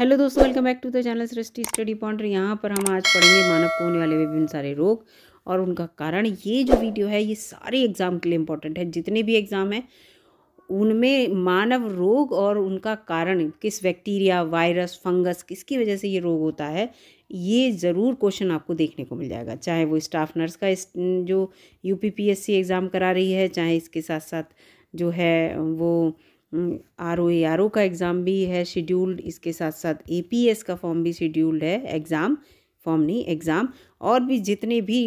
hello दोस्तों welcome back to the channel Srishti study point यहाँ पर हम आज पढ़ेंगे मानव को होने वाले विभिन्न सारे रोग और उनका कारण ये जो वीडियो है ये सारे एग्ज़ाम के लिए इम्पोर्टेंट है जितने भी एग्ज़ाम हैं उनमें मानव रोग और उनका कारण किस बैक्टीरिया वायरस फंगस किसकी वजह से ये रोग होता है ये ज़रूर क्वेश्चन आपको देखने को मिल जाएगा चाहे वो स्टाफ नर्स का जो यू एग्ज़ाम करा रही है चाहे इसके साथ साथ जो है वो R O A R O का एग्ज़ाम भी है शेड्यूल्ड इसके साथ साथ ए पी एस का फॉर्म भी शेड्यूल्ड है एग्ज़ाम फॉर्म नहीं एग्ज़ाम और भी जितने भी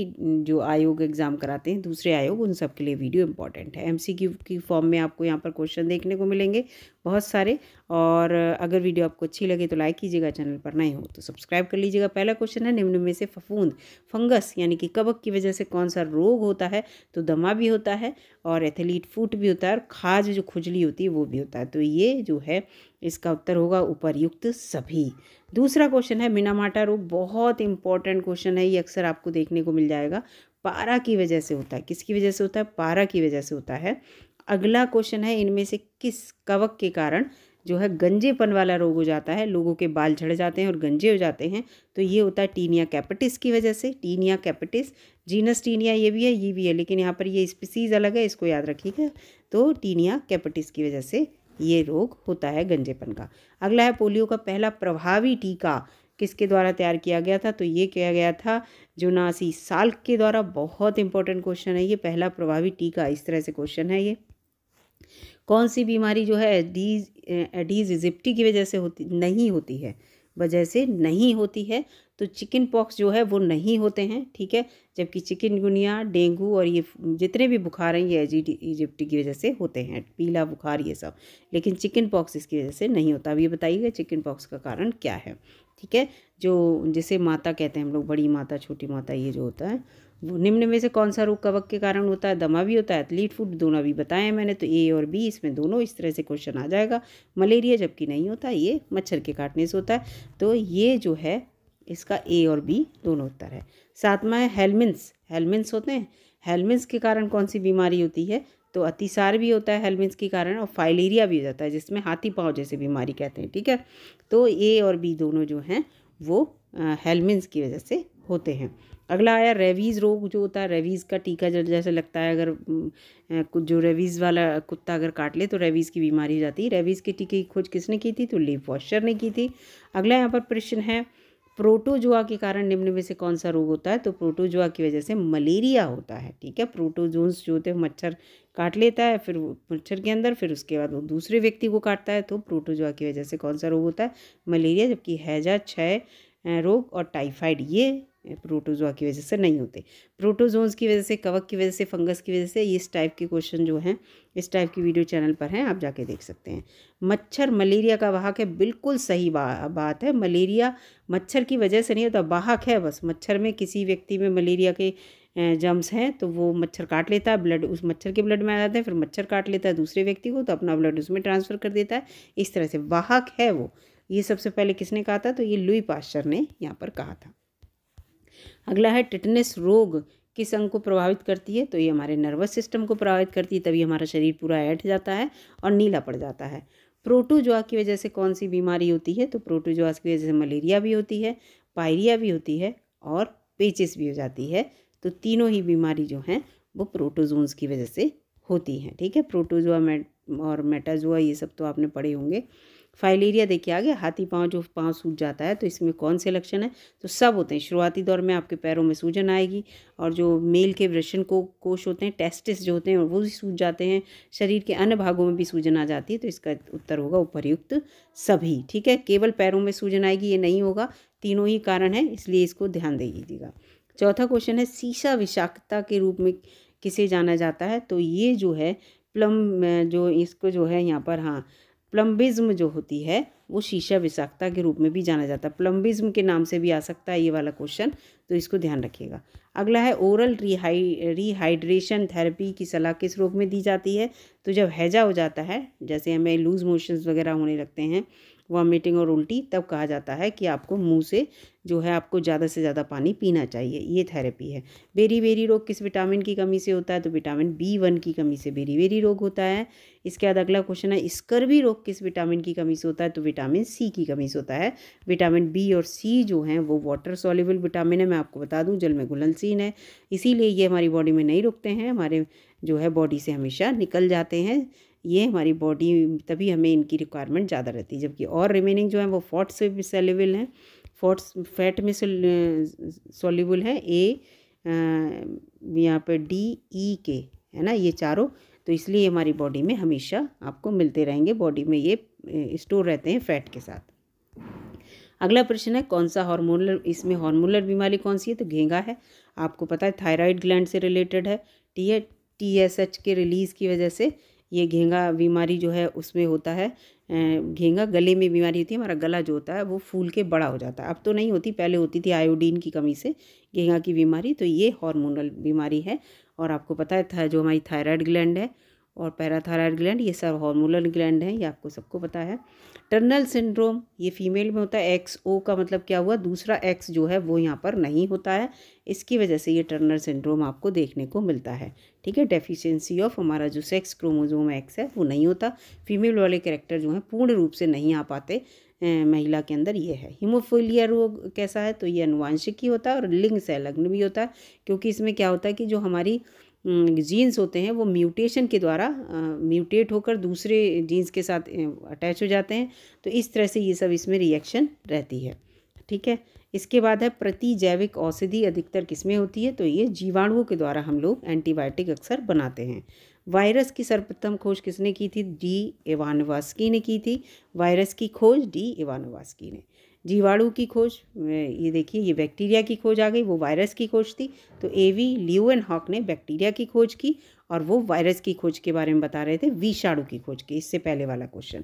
जो आयोग एग्ज़ाम कराते हैं दूसरे आयोग उन सब के लिए वीडियो इंपॉर्टेंट है एमसीक्यू की फॉर्म में आपको यहाँ पर क्वेश्चन देखने को मिलेंगे बहुत सारे और अगर वीडियो आपको अच्छी लगे तो लाइक कीजिएगा चैनल पर नहीं हो तो सब्सक्राइब कर लीजिएगा पहला क्वेश्चन है निम्न में से फफूंद फंगस यानी कि कबक की वजह से कौन सा रोग होता है तो दमा भी होता है और एथलीट फूट भी होता है और खाज जो खुजली होती है वो भी होता है तो ये जो है इसका उत्तर होगा उपरयुक्त सभी दूसरा क्वेश्चन है मिनामाटा रोग बहुत इंपॉर्टेंट क्वेश्चन है ये अक्सर आपको देखने को मिल जाएगा पारा की वजह से होता है किसकी वजह से होता है पारा की वजह से होता है अगला क्वेश्चन है इनमें से किस कवक के कारण जो है गंजेपन वाला रोग हो जाता है लोगों के बाल झड़ जाते हैं और गंजे हो जाते हैं तो ये होता है टीनिया कैपिटिस की वजह से टीनिया कैपिटिस जीनस टीनिया ये भी है ये भी है लेकिन यहाँ पर ये स्पीसीज़ अलग है इसको याद रखिएगा तो टीनिया कैपिटिस की वजह से ये रोग होता है गंजेपन का अगला है पोलियो का पहला प्रभावी टीका किसके द्वारा तैयार किया गया था तो ये किया गया था जुनासी साल के द्वारा बहुत इंपॉर्टेंट क्वेश्चन है ये पहला प्रभावी टीका इस तरह से क्वेश्चन है ये कौन सी बीमारी जो है एडीज एडीज इजिप्टी की वजह से होती नहीं होती है वजह से नहीं होती है तो चिकन पॉक्स जो है वो नहीं होते हैं ठीक है जबकि चिकन गुनिया डेंगू और ये जितने भी बुखार हैं ये इजिप्ट की वजह से होते हैं पीला बुखार ये सब लेकिन चिकन पॉक्स इसकी वजह से नहीं होता अब ये बताइएगा चिकन पॉक्स का कारण क्या है ठीक है जो जिसे माता कहते हैं हम लोग बड़ी माता छोटी माता ये जो होता है निम्न में से कौन सा रोग कवक के कारण होता है दमा भी होता है एथलीट फूड दोनों बताए बताया मैंने तो ए और बी इसमें दोनों इस तरह से क्वेश्चन आ जाएगा मलेरिया जबकि नहीं होता ये मच्छर के काटने से होता है तो ये जो है इसका ए और बी दोनों उत्तर है सातवा है हेलमिन्स हेलमिन्स होते हैं हेलमिन्स के कारण कौन सी बीमारी होती है तो अतिसार भी होता है हेलमिन्स के कारण और फाइलेरिया भी हो जाता है जिसमें हाथी पाँव जैसे बीमारी कहते हैं ठीक है तो ए और बी दोनों जो हैं वो हेलमिन्स की वजह से होते हैं अगला आया रेवीज़ रोग जो होता है रेवीज़ का टीका जैसे लगता है अगर कुछ जो रेवीज़ वाला कुत्ता अगर काट ले तो रेवीज़ की बीमारी हो जाती है रेवीज़ के टीके की खोज किसने की थी तो लीव वॉशर ने की थी अगला यहाँ पर प्रश्न है प्रोटोजुआ के कारण निम्न में से कौन सा रोग होता है तो प्रोटोजुआ की वजह से मलेरिया होता है ठीक है प्रोटोजोन्स जो होते हैं मच्छर काट लेता है फिर मच्छर के अंदर फिर उसके बाद वो दूसरे व्यक्ति को काटता है तो प्रोटोजुआ की वजह से कौन सा रोग होता है मलेरिया जबकि हैजा क्षय रोग और टाइफाइड ये प्रोटोजोआ की वजह से नहीं होते प्रोटोजोन्स की वजह से कवक की वजह से फंगस की वजह से इस टाइप के क्वेश्चन जो हैं इस टाइप की वीडियो चैनल पर हैं आप जाके देख सकते हैं मच्छर मलेरिया का वाहक है बिल्कुल सही बा, बात है मलेरिया मच्छर की वजह से नहीं होता वाहक है बस मच्छर में किसी व्यक्ति में मलेरिया के जम्स हैं तो वो मच्छर काट लेता है ब्लड उस मच्छर के ब्लड में आ जाता है फिर मच्छर काट लेता है दूसरे व्यक्ति को तो अपना ब्लड उसमें ट्रांसफ़र कर देता है इस तरह से वाहक है वो ये सबसे पहले किसने कहा था तो ये लुई पास्चर ने यहाँ पर कहा था अगला है टिटनेस रोग किस अंग को प्रभावित करती है तो ये हमारे नर्वस सिस्टम को प्रभावित करती है तभी हमारा शरीर पूरा ऐठ जाता है और नीला पड़ जाता है प्रोटोजोआ की वजह से कौन सी बीमारी होती है तो प्रोटोजोआ की वजह से मलेरिया भी होती है पायरिया भी होती है और पेचिस भी हो जाती है तो तीनों ही बीमारी जो हैं वो प्रोटोजोन्स की वजह से होती हैं ठीक है प्रोटोजोआ मेट और मेटाजोआ ये सब तो आपने पढ़े होंगे फाइलेरिया देखिए आगे हाथी पाँव जो पाँव सूज जाता है तो इसमें कौन से लक्षण है तो सब होते हैं शुरुआती दौर में आपके पैरों में सूजन आएगी और जो मेल के वृषण को कोश होते हैं टेस्टिस जो होते हैं वो भी सूज जाते हैं शरीर के अन्य भागों में भी सूजन आ जाती है तो इसका उत्तर होगा उपरयुक्त सभी ठीक है केवल पैरों में सूजन आएगी ये नहीं होगा तीनों ही कारण है इसलिए इसको ध्यान दे दीजिएगा चौथा क्वेश्चन है शीशा विषाक्तता के रूप में किसे जाना जाता है तो ये जो है प्लम जो इसको जो है यहाँ पर हाँ प्लम्बिज्म जो होती है वो शीशा विषाखता के रूप में भी जाना जाता है प्लम्बिज्म के नाम से भी आ सकता है ये वाला क्वेश्चन तो इसको ध्यान रखिएगा अगला है ओरल रिहाई रिहाइड्रेशन थेरेपी की सलाह किस रोग में दी जाती है तो जब हैजा हो जाता है जैसे हमें लूज मोशंस वगैरह होने लगते हैं वॉमिटिंग और उल्टी तब कहा जाता है कि आपको मुंह से जो है आपको ज़्यादा से ज़्यादा पानी पीना चाहिए ये थेरेपी है बेरी बेरी रोग किस विटामिन की कमी से होता है तो विटामिन बी वन की कमी से बेरी बेरी रोग होता है इसके बाद अगला क्वेश्चन है स्कर्वी रोग किस विटामिन की कमी से होता है तो विटामिन सी की कमी से होता है विटामिन बी और सी जो है वो वाटर सॉल्यूबल विटामिन है मैं आपको बता दूँ जल में घुलनसीन है इसीलिए ये हमारी बॉडी में नहीं रुकते हैं हमारे जो है बॉडी से हमेशा निकल जाते हैं ये हमारी बॉडी तभी हमें इनकी रिक्वायरमेंट ज़्यादा रहती है जबकि और रिमेनिंग जो है वो फॉट्स भी सेलेबल हैं फॉट्स फैट में सोल्यूबल है ए यहाँ पर डी ई के e, है ना ये चारों तो इसलिए हमारी बॉडी में हमेशा आपको मिलते रहेंगे बॉडी में ये स्टोर रहते हैं फैट के साथ अगला प्रश्न है कौन सा हार्मोनल इसमें हार्मोनल बीमारी कौन सी है तो घेंगा है आपको पता है थायराइड ग्लैंड से रिलेटेड है टी है टी एस एच के रिलीज़ की वजह से ये घेंगा बीमारी जो है उसमें होता है घेंगा गले में बीमारी होती है हमारा गला जो होता है वो फूल के बड़ा हो जाता है अब तो नहीं होती पहले होती थी आयोडीन की कमी से घेंगा की बीमारी तो ये हार्मोनल बीमारी है और आपको पता है जो हमारी थायराइड ग्लैंड है और पैराथायराइड ग्लैंड ये सब हॉर्मोनल ग्लैंड हैं ये आपको सबको पता है टर्नल सिंड्रोम ये फीमेल में होता है एक्स ओ का मतलब क्या हुआ दूसरा एक्स जो है वो यहाँ पर नहीं होता है इसकी वजह से ये टर्नल सिंड्रोम आपको देखने को मिलता है ठीक है डेफिशिएंसी ऑफ हमारा जो सेक्स क्रोमोजोम एक्स है वो नहीं होता फीमेल वाले कैरेक्टर जो हैं पूर्ण रूप से नहीं आ पाते महिला के अंदर ये है हीमोफीलिया रोग कैसा है तो ये अनुवांशिक ही होता है और लिंग से भी होता है क्योंकि इसमें क्या होता है कि जो हमारी जीन्स हम्म, होते हैं वो म्यूटेशन के द्वारा म्यूटेट होकर दूसरे जीन्स के साथ अटैच हो जाते हैं तो इस तरह से ये सब इसमें रिएक्शन रहती है ठीक है इसके बाद है प्रति जैविक औषधि अधिकतर किसमें होती है तो ये जीवाणुओं के द्वारा हम लोग एंटीबायोटिक अक्सर बनाते हैं वायरस की सर्वप्रथम खोज किसने की थी डी एवानवास्की ने की थी वायरस की खोज डी एवानवास्की ने जीवाणु की खोज ये देखिए ये बैक्टीरिया की खोज आ गई वो वायरस की खोज थी तो A V Leeuwenhoek bacteria की खोज की और वो वायरस की खोज के बारे में बता रहे थे विषाणु की खोज की इससे पहले वाला क्वेश्चन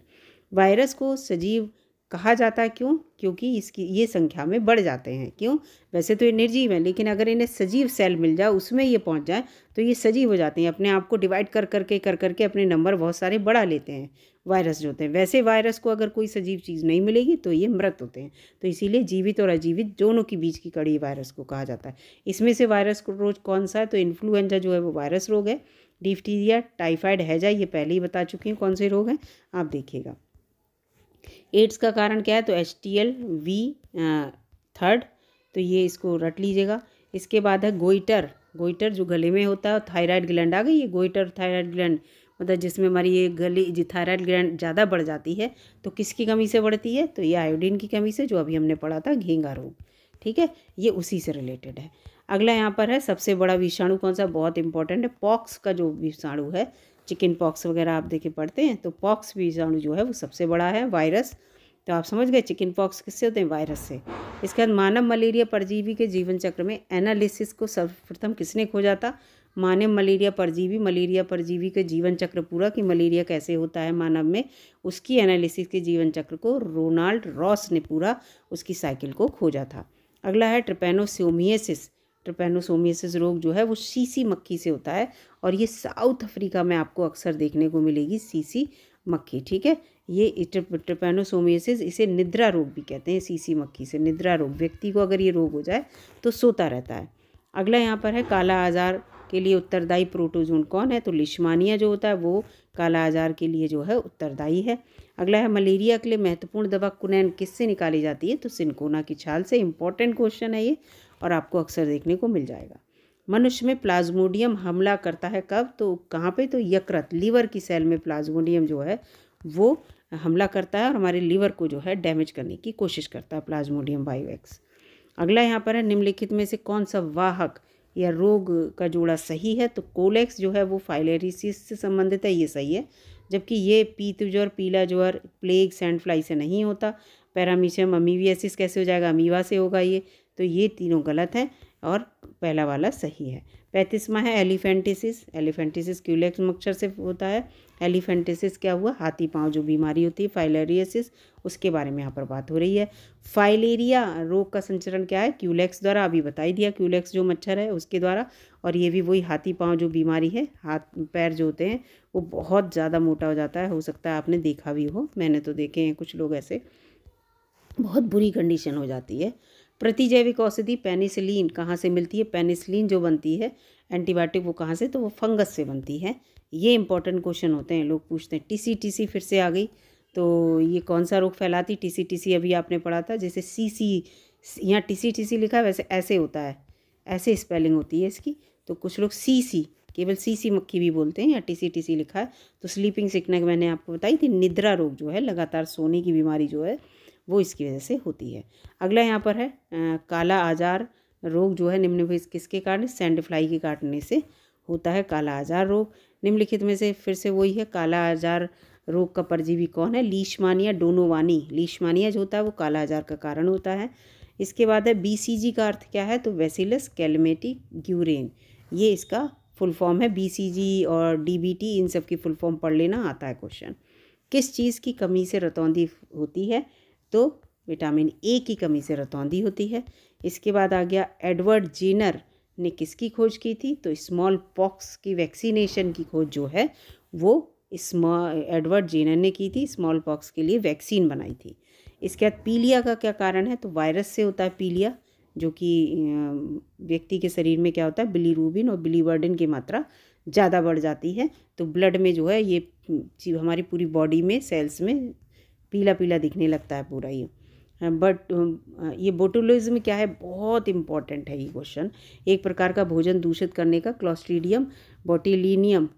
वायरस को सजीव कहा जाता है क्यों क्योंकि इसकी ये संख्या में बढ़ जाते हैं क्यों वैसे तो ये निर्जीव है लेकिन अगर इन्हें सजीव सेल मिल जाए उसमें ये पहुंच जाए तो ये सजीव हो जाते हैं अपने आप को डिवाइड कर करके कर करके अपने नंबर बहुत सारे बढ़ा लेते हैं वायरस जो होते हैं वैसे वायरस को अगर कोई सजीव चीज़ नहीं मिलेगी तो ये मृत होते हैं तो इसीलिए जीवित और अजीवित दोनों के बीच की कड़ी वायरस को कहा जाता है इसमें से वायरस रोज कौन सा है तो इन्फ्लुएंजा जो है वो वायरस रोग है डिफ्टीरिया टाइफाइड हैजा ये पहले ही बता चुकी हूँ कौन से रोग हैं आप देखिएगा एड्स का कारण क्या है तो H T L V third तो ये इसको रट लीजिएगा इसके बाद है गोइटर गोइटर जो गले में होता है थायराइड ग्लैंड आ गई ये गोइटर थायराइड ग्लैंड मतलब जिसमें हमारी ये गले जो थायराइड ग्लैंड ज़्यादा बढ़ जाती है तो किसकी कमी से बढ़ती है तो ये आयोडीन की कमी से जो अभी हमने पढ़ा था घेंगा रोग ठीक है ये उसी से रिलेटेड है अगला यहाँ पर है सबसे बड़ा विषाणु कौन सा बहुत इंपॉर्टेंट है पॉक्स का जो विषाणु है चिकन पॉक्स वगैरह आप देखे पढ़ते हैं तो पॉक्स बीजाणु जो है वो सबसे बड़ा है वायरस तो आप समझ गए चिकन पॉक्स किससे होते हैं वायरस से इसके बाद मानव मलेरिया परजीवी के जीवन चक्र में एनालिसिस को सर्वप्रथम किसने खोजा था मानव मलेरिया परजीवी मलेरिया परजीवी के जीवन चक्र पूरा कि मलेरिया कैसे होता है मानव में उसकी एनालिसिस के जीवन चक्र को रोनाल्ड रॉस ने पूरा उसकी साइकिल को खोजा था अगला है ट्रिपेनोस्योमियसिस ट्रपेनोसोमियसिस रोग जो है वो सीसी मक्खी से होता है और ये साउथ अफ्रीका में आपको अक्सर देखने को मिलेगी सीसी मक्खी ठीक है ये ट्रपेनोसोमियसिस इसे निद्रा रोग भी कहते हैं सीसी मक्खी से निद्रा रोग व्यक्ति को अगर ये रोग हो जाए तो सोता रहता है अगला यहाँ पर है काला आजार के लिए उत्तरदायी प्रोटोजोन कौन है तो लिशमानिया जो होता है वो काला आजार के लिए जो है उत्तरदायी है अगला है मलेरिया के लिए महत्वपूर्ण दवा कुनैन किससे निकाली जाती है तो सिनकोना की छाल से इंपॉर्टेंट क्वेश्चन है ये और आपको अक्सर देखने को मिल जाएगा मनुष्य में प्लाज्मोडियम हमला करता है कब तो कहाँ पे तो यकृत लीवर की सेल में प्लाज्मोडियम जो है वो हमला करता है और हमारे लीवर को जो है डैमेज करने की कोशिश करता है प्लाज्मोडियम बायोएक्स अगला यहाँ पर है निम्नलिखित में से कौन सा वाहक या रोग का जोड़ा सही है तो कोलेक्स जो है वो फाइलेरिसिस से संबंधित है ये सही है जबकि ये पीत ज्वर पीला ज्वर प्लेग सैंडफ्लाई से नहीं होता पैरामीशियम अमीवियसिस कैसे हो जाएगा अमीवा से होगा ये तो ये तीनों गलत है और पहला वाला सही है पैंतीसवा है एलिफेंटिसिस एलिफेंटिसिस क्यूलेक्स मच्छर से होता है एलिफेंटिसिस क्या हुआ हाथी पाँव जो बीमारी होती है फाइलेरियसिस उसके बारे में यहाँ पर बात हो रही है फाइलेरिया रोग का संचरण क्या है क्यूलेक्स द्वारा अभी बताई दिया क्यूलेक्स जो मच्छर है उसके द्वारा और ये भी वही हाथी पाँव जो बीमारी है हाथ पैर जो होते हैं वो बहुत ज़्यादा मोटा हो जाता है हो सकता है आपने देखा भी हो मैंने तो देखे हैं कुछ लोग ऐसे बहुत बुरी कंडीशन हो जाती है प्रतिजैविक औषधि पेनिसिलिन कहाँ से मिलती है पेनिसिलिन जो बनती है एंटीबायोटिक वो कहाँ से तो वो फंगस से बनती है ये इंपॉर्टेंट क्वेश्चन होते हैं लोग पूछते हैं टीसी टीसी फिर से आ गई तो ये कौन सा रोग फैलाती टीसी टीसी अभी आपने पढ़ा था जैसे सी सी यहाँ टीसी टीसी लिखा है वैसे ऐसे होता है ऐसे स्पेलिंग होती है इसकी तो कुछ लोग सी सी केवल सी सी मक्खी भी बोलते हैं या टी सी लिखा है तो स्लीपिंग सिकनेस मैंने आपको बताई थी निद्रा रोग जो है लगातार सोने की बीमारी जो है वो इसकी वजह से होती है अगला यहाँ पर है आ, काला आजार रोग जो है निम्न किसके कारण सैंडफ्लाई फ्लाई के काटने से होता है काला आजार रोग निम्नलिखित में से फिर से वही है काला आजार रोग का परजीवी कौन है लीशमानिया डोनोवानी लीशमानिया जो होता है वो काला आजार का कारण होता है इसके बाद है बीसीजी का अर्थ क्या है तो वेसिलस कैलमेटी ग्यूरेन ये इसका फुल फॉर्म है बीसीजी और डीबीटी इन सब की फुल फॉर्म पढ़ लेना आता है क्वेश्चन किस चीज़ की कमी से रतौंदी होती है तो विटामिन ए की कमी से रतौंधी होती है इसके बाद आ गया एडवर्ड जीनर ने किसकी खोज की थी तो स्मॉल पॉक्स की वैक्सीनेशन की खोज जो है वो स्मॉ एडवर्ड जीनर ने की थी स्मॉल पॉक्स के लिए वैक्सीन बनाई थी इसके बाद पीलिया का क्या कारण है तो वायरस से होता है पीलिया जो कि व्यक्ति के शरीर में क्या होता है बिलीरूबिन और बिलीवर्डिन की मात्रा ज़्यादा बढ़ जाती है तो ब्लड में जो है ये हमारी पूरी बॉडी में सेल्स में पीला पीला दिखने लगता है पूरा ये बट हाँ, ये बोटुलिज्म क्या है बहुत इंपॉर्टेंट है ये क्वेश्चन एक प्रकार का भोजन दूषित करने का क्लॉस्ट्रीडियम बोटिलिनियम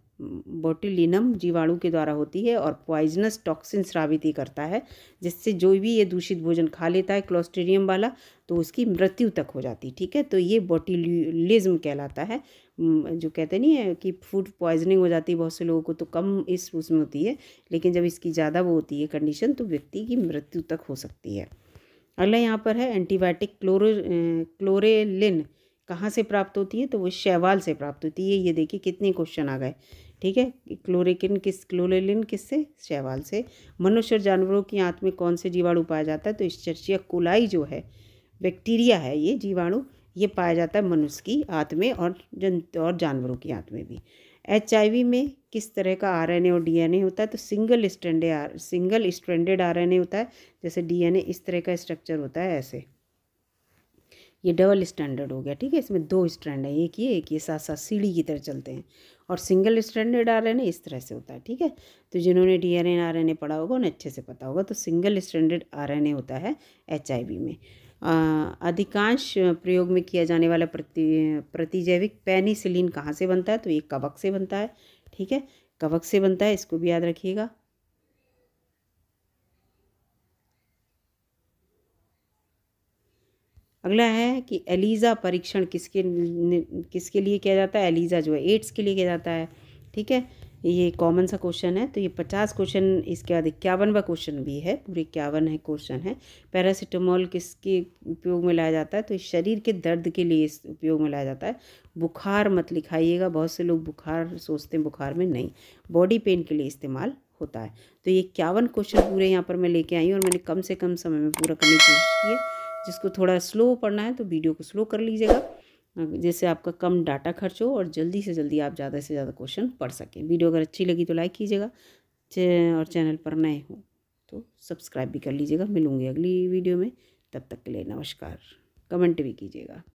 बोटिलिनम जीवाणु के द्वारा होती है और पॉइजनस टॉक्सिन श्रावित ही करता है जिससे जो भी ये दूषित भोजन खा लेता है क्लॉस्ट्रीडियम वाला तो उसकी मृत्यु तक हो जाती है ठीक है तो ये बोटिलिज्म कहलाता है जो कहते नहीं है कि फूड पॉइजनिंग हो जाती है बहुत से लोगों को तो कम इस उसमें होती है लेकिन जब इसकी ज़्यादा वो होती है कंडीशन तो व्यक्ति की मृत्यु तक हो सकती है अगला यहाँ पर है एंटीबायोटिक क्लोरो क्लोरेलिन कहाँ से प्राप्त होती है तो वो शैवाल से प्राप्त होती है ये देखिए कितने क्वेश्चन आ गए ठीक है क्लोरेकिन किस क्लोरेलिन किससे शैवाल से मनुष्य और जानवरों की आंत में कौन से जीवाणु पाया जाता है तो इस चर्चिया कोलाई जो है बैक्टीरिया है ये जीवाणु ये पाया जाता है मनुष्य की आत्मे में और जन और जानवरों की आत्मे में भी एच में किस तरह का आर और डी होता है तो single stand R single standard R होता है जैसे डी इस तरह का स्ट्रक्चर होता है ऐसे ये डबल स्टैंडर्ड हो गया ठीक है इसमें दो स्टैंड है एक ये एक ये साथ साथ सीढ़ी की तरह चलते हैं और सिंगल स्टैंडर्ड आर इस तरह से होता है ठीक है तो जिन्होंने डी आर एन पढ़ा होगा उन्हें अच्छे से पता होगा तो सिंगल स्टैंडर्ड आर होता है एच में अधिकांश प्रयोग में किया जाने वाला प्रति प्रतिजैविक पेनिसिलिन कहाँ से बनता है तो ये कवक से बनता है ठीक है कवक से बनता है इसको भी याद रखिएगा अगला है कि एलिज़ा परीक्षण किसके किसके लिए किया जाता है एलिज़ा जो है एड्स के लिए किया जाता है ठीक है ये कॉमन सा क्वेश्चन है तो ये पचास क्वेश्चन इसके बाद इक्यावनवा क्वेश्चन भी है पूरे इक्यावन है क्वेश्चन है पैरासीटामोल किसके उपयोग में लाया जाता है तो शरीर के दर्द के लिए इस उपयोग में लाया जाता है बुखार मत लिखाइएगा बहुत से लोग बुखार सोचते हैं बुखार में नहीं बॉडी पेन के लिए इस्तेमाल होता है तो ये इक्यावन क्वेश्चन पूरे यहाँ पर मैं लेके आई हूँ और मैंने कम से कम समय में पूरा करने की कोशिश की है जिसको थोड़ा स्लो पढ़ना है तो वीडियो को स्लो कर लीजिएगा जिससे आपका कम डाटा खर्च हो और जल्दी से जल्दी आप ज़्यादा से ज़्यादा क्वेश्चन पढ़ सकें वीडियो अगर अच्छी लगी तो लाइक कीजिएगा और चैनल पर नए हो तो सब्सक्राइब भी कर लीजिएगा मिलूँगी अगली वीडियो में तब तक के लिए नमस्कार कमेंट भी कीजिएगा